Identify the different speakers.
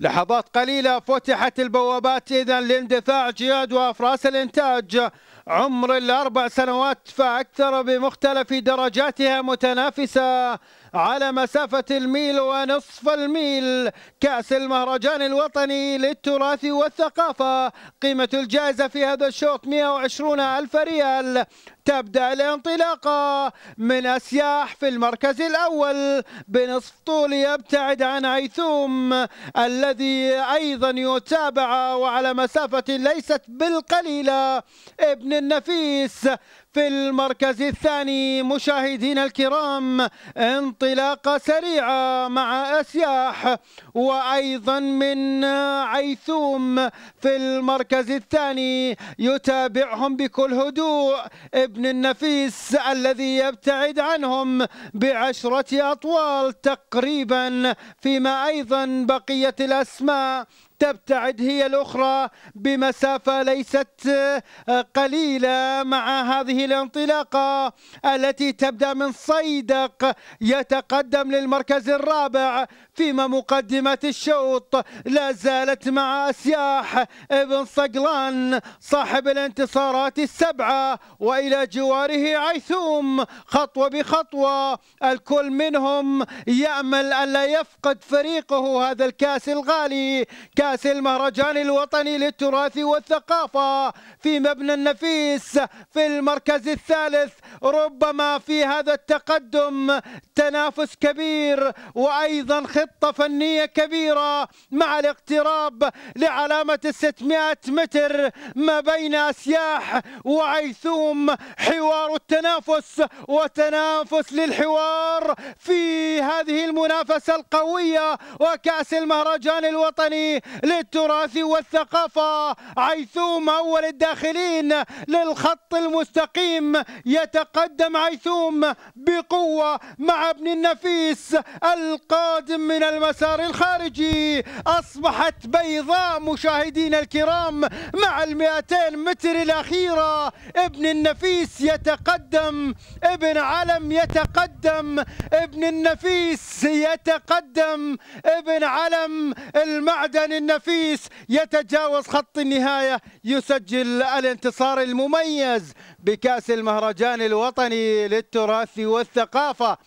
Speaker 1: لحظات قليلة فتحت البوابات إذا لاندفاع جياد وأفراس الإنتاج عمر الأربع سنوات فأكثر بمختلف درجاتها متنافسة على مسافة الميل ونصف الميل كأس المهرجان الوطني للتراث والثقافة قيمة الجائزة في هذا الشوط 120 ألف ريال تبدأ الانطلاقة من أسياح في المركز الأول بنصف طول يبتعد عن عيثوم الذي أيضا يتابع وعلى مسافة ليست بالقليلة ابن النفيس في المركز الثاني مشاهدينا الكرام انطلاقة سريعة مع أسياح وأيضا من عيثوم في المركز الثاني يتابعهم بكل هدوء ابن النفيس الذي يبتعد عنهم بعشرة أطوال تقريبا فيما أيضا بقية الأسماء تبتعد هي الأخرى بمسافة ليست قليلة مع هذه الانطلاقة التي تبدأ من صيدق يتقدم للمركز الرابع فيما مقدمة الشوط لا زالت مع أسياح ابن صقلان صاحب الانتصارات السبعة وإلى جواره عيثوم خطوة بخطوة الكل منهم يأمل ألا يفقد فريقه هذا الكاس الغالي كاس المهرجان الوطني للتراث والثقافة في مبنى النفيس في المركز المركز الثالث ربما في هذا التقدم تنافس كبير وأيضا خطة فنية كبيرة مع الاقتراب لعلامة 600 متر ما بين أسياح وعيثوم حوار التنافس وتنافس للحوار في هذه المنافسة القوية وكأس المهرجان الوطني للتراث والثقافة عيثوم أول الداخلين للخط المستقيم يتم يتقدم عيثوم بقوة مع ابن النفيس القادم من المسار الخارجي أصبحت بيضاء مشاهدين الكرام مع المئتين متر الأخيرة ابن النفيس يتقدم ابن علم يتقدم ابن النفيس يتقدم ابن علم المعدن النفيس يتجاوز خط النهاية يسجل الانتصار المميز بكأس المهرجان الوطني للتراث والثقافة